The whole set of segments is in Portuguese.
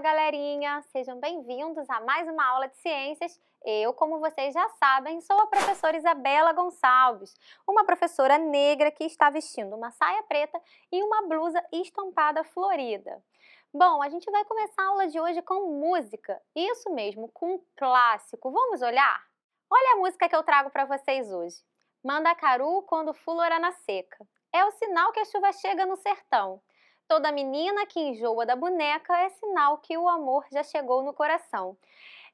galerinha! Sejam bem-vindos a mais uma aula de ciências. Eu, como vocês já sabem, sou a professora Isabela Gonçalves, uma professora negra que está vestindo uma saia preta e uma blusa estampada florida. Bom, a gente vai começar a aula de hoje com música, isso mesmo, com clássico. Vamos olhar? Olha a música que eu trago para vocês hoje. Manda caru quando fulora na seca. É o sinal que a chuva chega no sertão. Toda menina que enjoa da boneca é sinal que o amor já chegou no coração.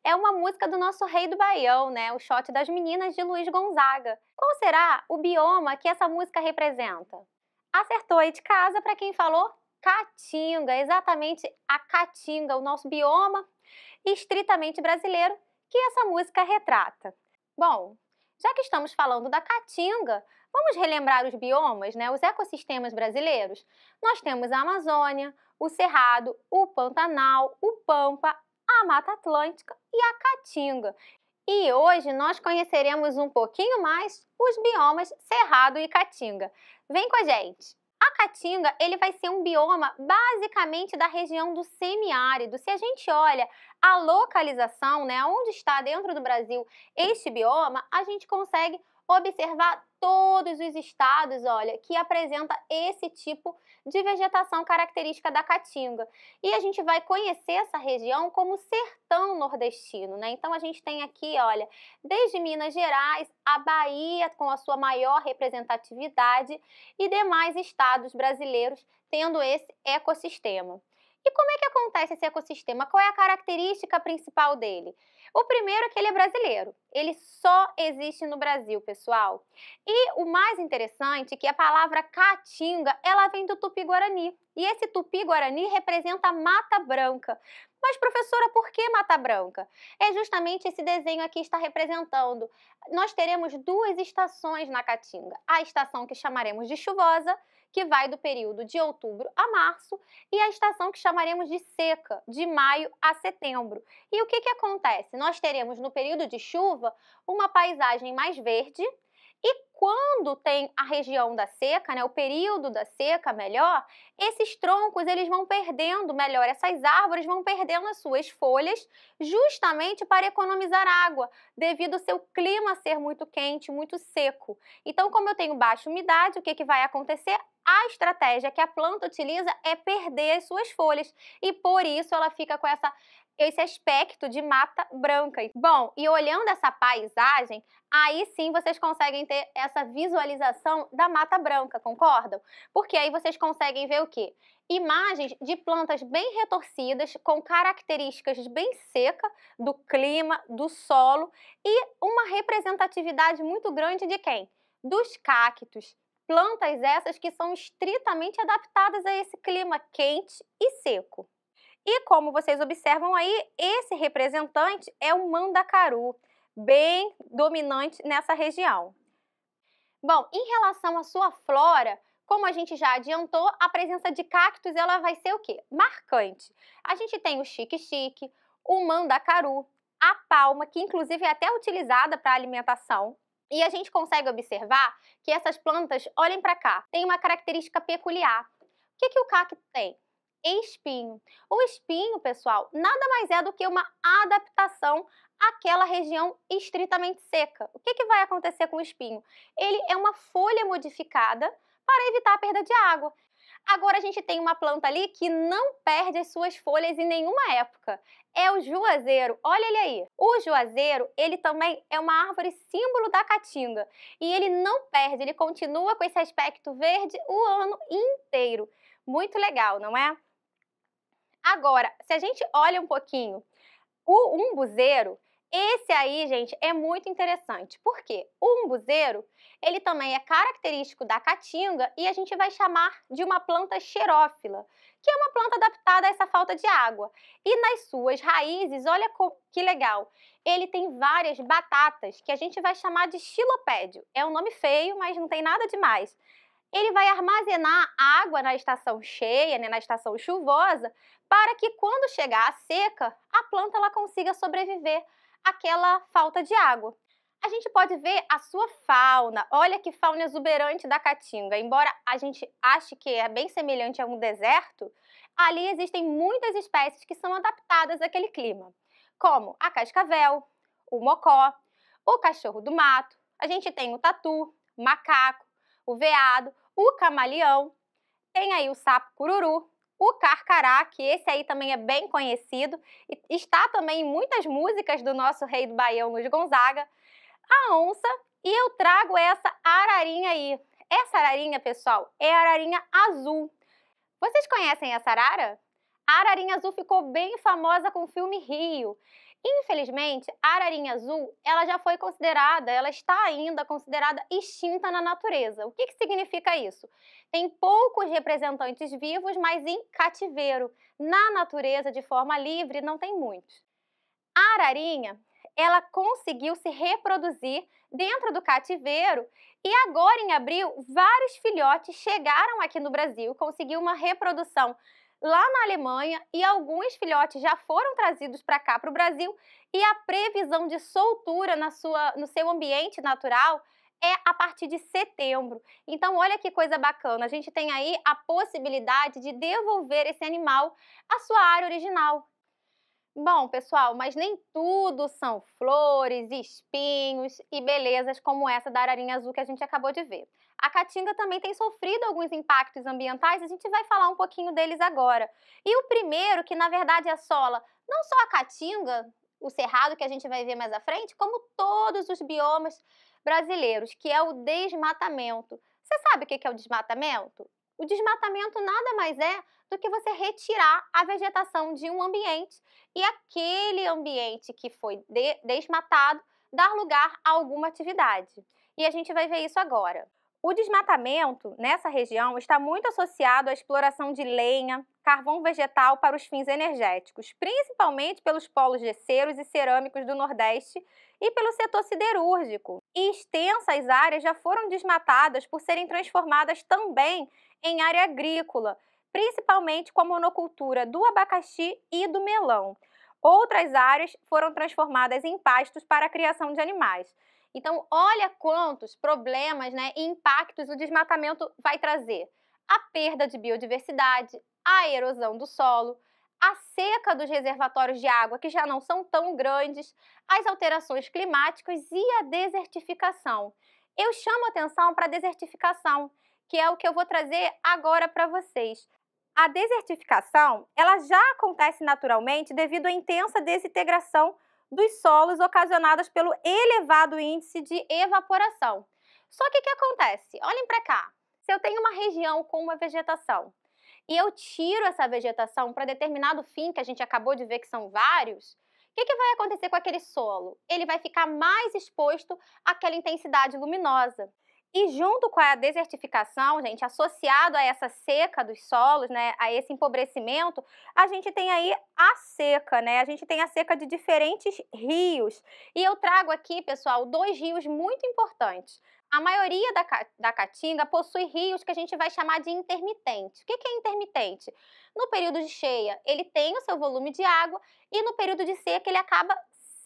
É uma música do nosso rei do Baião, né? O shot das meninas de Luiz Gonzaga. Qual será o bioma que essa música representa? Acertou aí de casa para quem falou Caatinga, exatamente a Caatinga, o nosso bioma estritamente brasileiro que essa música retrata. Bom, já que estamos falando da Caatinga, Vamos relembrar os biomas, né, os ecossistemas brasileiros? Nós temos a Amazônia, o Cerrado, o Pantanal, o Pampa, a Mata Atlântica e a Caatinga. E hoje nós conheceremos um pouquinho mais os biomas Cerrado e Caatinga. Vem com a gente! A Caatinga ele vai ser um bioma basicamente da região do semiárido. Se a gente olha a localização, né, onde está dentro do Brasil este bioma, a gente consegue observar todos os estados, olha, que apresenta esse tipo de vegetação característica da Caatinga. E a gente vai conhecer essa região como sertão nordestino, né? Então a gente tem aqui, olha, desde Minas Gerais, a Bahia com a sua maior representatividade e demais estados brasileiros tendo esse ecossistema. E como é que acontece esse ecossistema? Qual é a característica principal dele? O primeiro é que ele é brasileiro. Ele só existe no Brasil, pessoal. E o mais interessante é que a palavra caatinga, ela vem do tupi-guarani. E esse tupi-guarani representa a Mata Branca. Mas, professora, por que Mata Branca? É justamente esse desenho aqui está representando. Nós teremos duas estações na Caatinga. A estação que chamaremos de chuvosa que vai do período de outubro a março, e a estação que chamaremos de seca, de maio a setembro. E o que, que acontece? Nós teremos no período de chuva uma paisagem mais verde, e quando tem a região da seca, né, o período da seca melhor, esses troncos eles vão perdendo, melhor, essas árvores vão perdendo as suas folhas justamente para economizar água, devido ao seu clima ser muito quente, muito seco. Então, como eu tenho baixa umidade, o que, que vai acontecer? a estratégia que a planta utiliza é perder as suas folhas e por isso ela fica com essa esse aspecto de mata branca. Bom, e olhando essa paisagem, aí sim vocês conseguem ter essa visualização da mata branca, concordam? Porque aí vocês conseguem ver o quê? Imagens de plantas bem retorcidas, com características bem seca do clima, do solo e uma representatividade muito grande de quem? Dos cactos, plantas essas que são estritamente adaptadas a esse clima quente e seco. E como vocês observam aí, esse representante é o mandacaru, bem dominante nessa região. Bom, em relação à sua flora, como a gente já adiantou, a presença de cactos ela vai ser o quê? Marcante. A gente tem o chique-chique, o mandacaru, a palma, que inclusive é até utilizada para alimentação, e a gente consegue observar que essas plantas, olhem para cá, tem uma característica peculiar. O que, que o cacto tem? Espinho. O espinho, pessoal, nada mais é do que uma adaptação àquela região estritamente seca. O que, que vai acontecer com o espinho? Ele é uma folha modificada para evitar a perda de água. Agora a gente tem uma planta ali que não perde as suas folhas em nenhuma época. É o juazeiro. Olha ele aí. O juazeiro, ele também é uma árvore símbolo da caatinga. E ele não perde, ele continua com esse aspecto verde o ano inteiro. Muito legal, não é? Agora, se a gente olha um pouquinho, o umbuzeiro, esse aí, gente, é muito interessante, porque o umbuzeiro, ele também é característico da caatinga e a gente vai chamar de uma planta xerófila, que é uma planta adaptada a essa falta de água. E nas suas raízes, olha que legal, ele tem várias batatas, que a gente vai chamar de xilopédio. É um nome feio, mas não tem nada demais ele vai armazenar água na estação cheia, né, na estação chuvosa, para que quando chegar a seca, a planta ela consiga sobreviver aquela falta de água. A gente pode ver a sua fauna, olha que fauna exuberante da Caatinga. Embora a gente ache que é bem semelhante a um deserto, ali existem muitas espécies que são adaptadas àquele clima, como a cascavel, o mocó, o cachorro do mato, a gente tem o tatu, o macaco, o veado, o camaleão, tem aí o sapo cururu, o carcará, que esse aí também é bem conhecido, e está também em muitas músicas do nosso rei do Baião Luiz Gonzaga, a onça, e eu trago essa ararinha aí. Essa ararinha, pessoal, é a ararinha azul. Vocês conhecem essa arara? A ararinha azul ficou bem famosa com o filme Rio. Infelizmente, a ararinha azul, ela já foi considerada, ela está ainda considerada extinta na natureza. O que, que significa isso? Tem poucos representantes vivos, mas em cativeiro. Na natureza, de forma livre, não tem muitos. A ararinha, ela conseguiu se reproduzir dentro do cativeiro e agora em abril vários filhotes chegaram aqui no Brasil, conseguiu uma reprodução lá na Alemanha e alguns filhotes já foram trazidos para cá, para o Brasil, e a previsão de soltura na sua, no seu ambiente natural é a partir de setembro. Então, olha que coisa bacana, a gente tem aí a possibilidade de devolver esse animal à sua área original. Bom, pessoal, mas nem tudo são flores, espinhos e belezas como essa da ararinha azul que a gente acabou de ver a caatinga também tem sofrido alguns impactos ambientais, a gente vai falar um pouquinho deles agora. E o primeiro, que na verdade assola não só a caatinga, o cerrado que a gente vai ver mais à frente, como todos os biomas brasileiros, que é o desmatamento. Você sabe o que é o desmatamento? O desmatamento nada mais é do que você retirar a vegetação de um ambiente e aquele ambiente que foi de desmatado dar lugar a alguma atividade. E a gente vai ver isso agora. O desmatamento nessa região está muito associado à exploração de lenha, carvão vegetal para os fins energéticos, principalmente pelos polos gesseiros e cerâmicos do Nordeste e pelo setor siderúrgico. E extensas áreas já foram desmatadas por serem transformadas também em área agrícola, principalmente com a monocultura do abacaxi e do melão. Outras áreas foram transformadas em pastos para a criação de animais. Então, olha quantos problemas né, e impactos o desmatamento vai trazer. A perda de biodiversidade, a erosão do solo, a seca dos reservatórios de água, que já não são tão grandes, as alterações climáticas e a desertificação. Eu chamo atenção para a desertificação, que é o que eu vou trazer agora para vocês. A desertificação, ela já acontece naturalmente devido à intensa desintegração dos solos ocasionadas pelo elevado índice de evaporação. Só que o que acontece? Olhem para cá. Se eu tenho uma região com uma vegetação e eu tiro essa vegetação para determinado fim, que a gente acabou de ver que são vários, o que, que, vai acontecer com aquele solo? Ele vai ficar mais exposto àquela intensidade luminosa. E junto com a desertificação, gente, associado a essa seca dos solos, né, a esse empobrecimento, a gente tem aí a seca, né? A gente tem a seca de diferentes rios. E eu trago aqui, pessoal, dois rios muito importantes. A maioria da, da Caatinga possui rios que a gente vai chamar de intermitente. O que, que é intermitente? No período de cheia, ele tem o seu volume de água e no período de seca ele acaba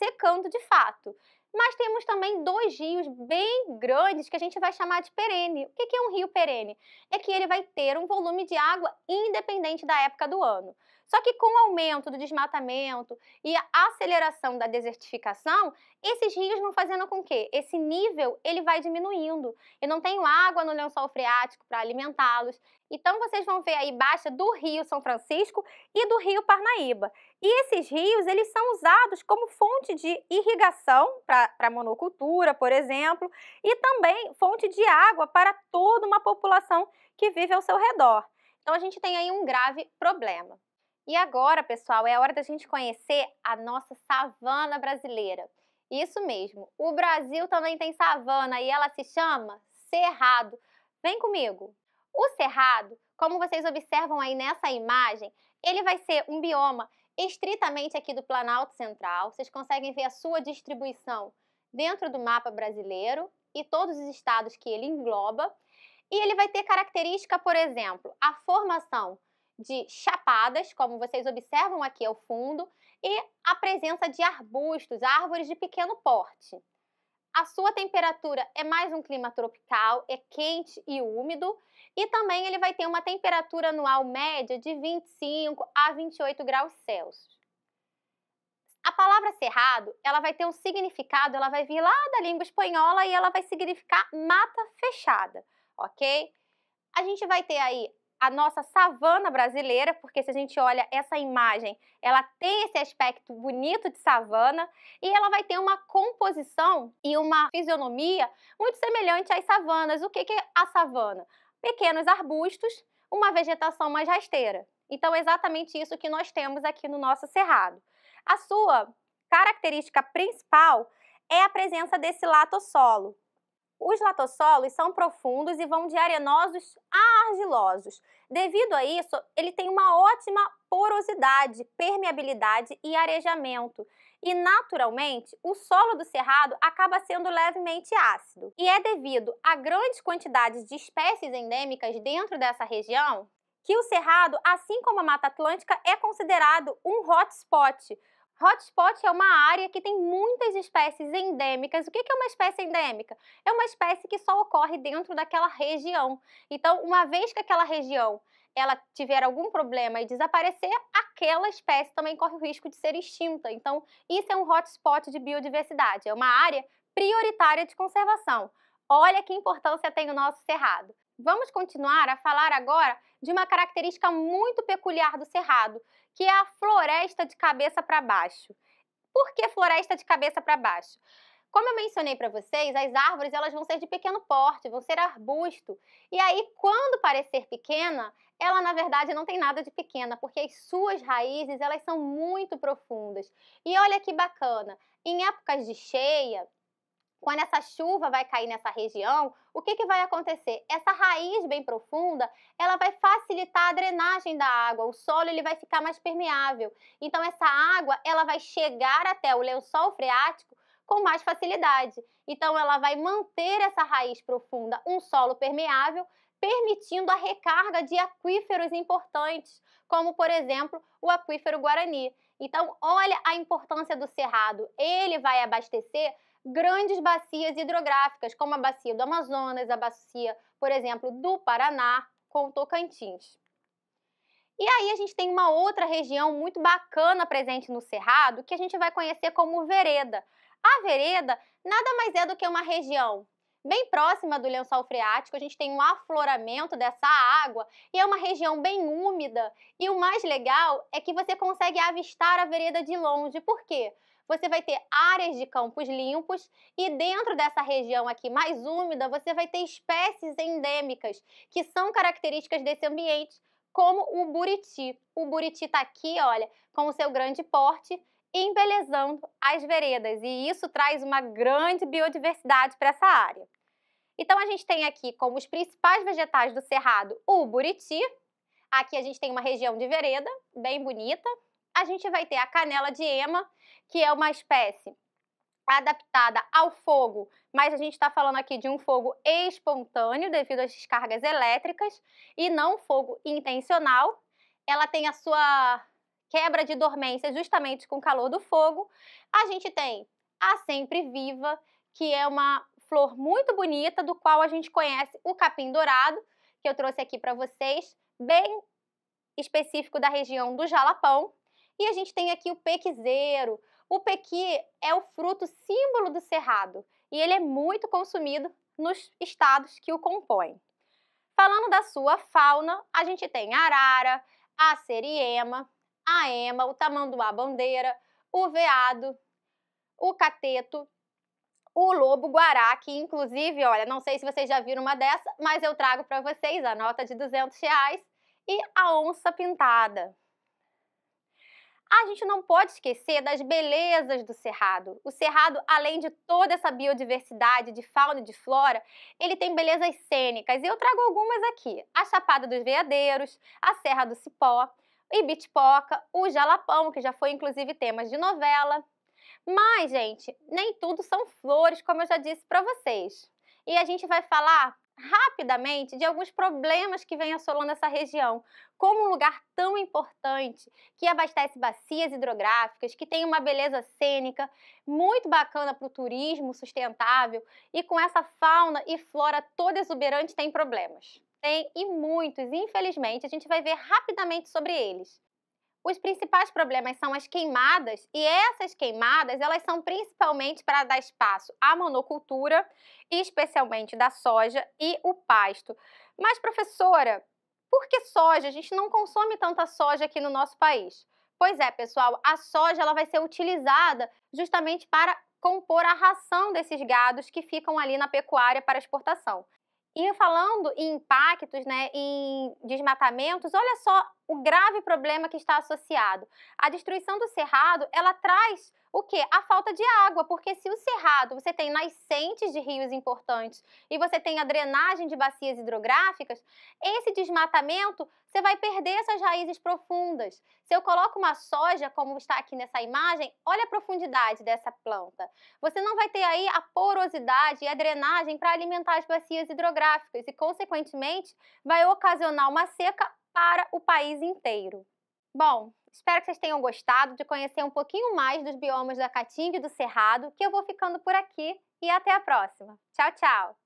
secando de fato. Mas temos também dois rios bem grandes que a gente vai chamar de perene. O que é um rio perene? É que ele vai ter um volume de água independente da época do ano. Só que com o aumento do desmatamento e a aceleração da desertificação, esses rios vão fazendo com que esse nível ele vai diminuindo. Eu não tenho água no lençol freático para alimentá-los. Então vocês vão ver aí baixa do Rio São Francisco e do Rio Parnaíba. E esses rios, eles são usados como fonte de irrigação para monocultura, por exemplo, e também fonte de água para toda uma população que vive ao seu redor. Então a gente tem aí um grave problema. E agora, pessoal, é a hora da gente conhecer a nossa savana brasileira. Isso mesmo, o Brasil também tem savana e ela se chama Cerrado. Vem comigo! O Cerrado, como vocês observam aí nessa imagem, ele vai ser um bioma estritamente aqui do Planalto Central. Vocês conseguem ver a sua distribuição dentro do mapa brasileiro e todos os estados que ele engloba. E ele vai ter característica, por exemplo, a formação de chapadas, como vocês observam aqui ao fundo, e a presença de arbustos, árvores de pequeno porte. A sua temperatura é mais um clima tropical, é quente e úmido, e também ele vai ter uma temperatura anual média de 25 a 28 graus Celsius. A palavra cerrado, ela vai ter um significado, ela vai vir lá da língua espanhola e ela vai significar mata fechada, ok? A gente vai ter aí a nossa savana brasileira, porque se a gente olha essa imagem, ela tem esse aspecto bonito de savana e ela vai ter uma composição e uma fisionomia muito semelhante às savanas. O que é a savana? Pequenos arbustos, uma vegetação mais rasteira. Então, é exatamente isso que nós temos aqui no nosso cerrado. A sua característica principal é a presença desse latossolo. Os latossolos são profundos e vão de arenosos a argilosos. Devido a isso, ele tem uma ótima porosidade, permeabilidade e arejamento. E, naturalmente, o solo do cerrado acaba sendo levemente ácido. E é devido a grandes quantidades de espécies endêmicas dentro dessa região que o cerrado, assim como a Mata Atlântica, é considerado um hotspot, Hotspot é uma área que tem muitas espécies endêmicas. O que é uma espécie endêmica? É uma espécie que só ocorre dentro daquela região. Então, uma vez que aquela região ela tiver algum problema e desaparecer, aquela espécie também corre o risco de ser extinta. Então, isso é um hotspot de biodiversidade, é uma área prioritária de conservação. Olha que importância tem o nosso cerrado. Vamos continuar a falar agora de uma característica muito peculiar do cerrado, que é a floresta de cabeça para baixo. Por que floresta de cabeça para baixo? Como eu mencionei para vocês, as árvores elas vão ser de pequeno porte, vão ser arbusto. E aí, quando parecer pequena, ela na verdade não tem nada de pequena, porque as suas raízes elas são muito profundas. E olha que bacana, em épocas de cheia, quando essa chuva vai cair nessa região, o que, que vai acontecer? Essa raiz bem profunda, ela vai facilitar a drenagem da água, o solo ele vai ficar mais permeável. Então essa água, ela vai chegar até o lençol freático com mais facilidade. Então ela vai manter essa raiz profunda um solo permeável, permitindo a recarga de aquíferos importantes, como por exemplo o aquífero Guarani. Então olha a importância do cerrado, ele vai abastecer grandes bacias hidrográficas, como a bacia do Amazonas, a bacia, por exemplo, do Paraná com o Tocantins. E aí a gente tem uma outra região muito bacana presente no Cerrado, que a gente vai conhecer como vereda. A vereda nada mais é do que uma região bem próxima do lençol freático, a gente tem um afloramento dessa água e é uma região bem úmida. E o mais legal é que você consegue avistar a vereda de longe. Por quê? você vai ter áreas de campos limpos e dentro dessa região aqui mais úmida, você vai ter espécies endêmicas, que são características desse ambiente, como o buriti. O buriti está aqui, olha, com o seu grande porte, embelezando as veredas, e isso traz uma grande biodiversidade para essa área. Então a gente tem aqui como os principais vegetais do cerrado o buriti, aqui a gente tem uma região de vereda, bem bonita, a gente vai ter a canela de ema, que é uma espécie adaptada ao fogo, mas a gente está falando aqui de um fogo espontâneo devido às descargas elétricas e não fogo intencional. Ela tem a sua quebra de dormência justamente com o calor do fogo. A gente tem a sempre viva, que é uma flor muito bonita, do qual a gente conhece o capim dourado, que eu trouxe aqui para vocês, bem específico da região do Jalapão. E a gente tem aqui o pequizeiro. O pequi é o fruto símbolo do cerrado e ele é muito consumido nos estados que o compõem. Falando da sua fauna, a gente tem a arara, a seriema, a ema, o tamanduá-bandeira, o veado, o cateto, o lobo guará, que inclusive, olha, não sei se vocês já viram uma dessa, mas eu trago para vocês a nota de 200 reais e a onça pintada a gente não pode esquecer das belezas do cerrado. O cerrado, além de toda essa biodiversidade de fauna e de flora, ele tem belezas cênicas e eu trago algumas aqui. A Chapada dos Veadeiros, a Serra do Cipó, Ibitipoca, o Jalapão, que já foi inclusive temas de novela. Mas, gente, nem tudo são flores, como eu já disse para vocês. E a gente vai falar rapidamente de alguns problemas que vem assolando essa região, como um lugar tão importante que abastece bacias hidrográficas, que tem uma beleza cênica muito bacana para o turismo sustentável e com essa fauna e flora toda exuberante tem problemas. Tem e muitos, infelizmente, a gente vai ver rapidamente sobre eles. Os principais problemas são as queimadas, e essas queimadas, elas são principalmente para dar espaço à monocultura, especialmente da soja e o pasto. Mas professora, por que soja? A gente não consome tanta soja aqui no nosso país. Pois é, pessoal, a soja ela vai ser utilizada justamente para compor a ração desses gados que ficam ali na pecuária para exportação. E falando em impactos, né, em desmatamentos, olha só o grave problema que está associado. A destruição do cerrado, ela traz o que? A falta de água, porque se o cerrado você tem nascentes de rios importantes e você tem a drenagem de bacias hidrográficas, esse desmatamento você vai perder essas raízes profundas. Se eu coloco uma soja, como está aqui nessa imagem, olha a profundidade dessa planta. Você não vai ter aí a porosidade e a drenagem para alimentar as bacias hidrográficas e, consequentemente, vai ocasionar uma seca para o país inteiro. Bom, espero que vocês tenham gostado de conhecer um pouquinho mais dos biomas da Caatinga e do Cerrado, que eu vou ficando por aqui e até a próxima. Tchau, tchau!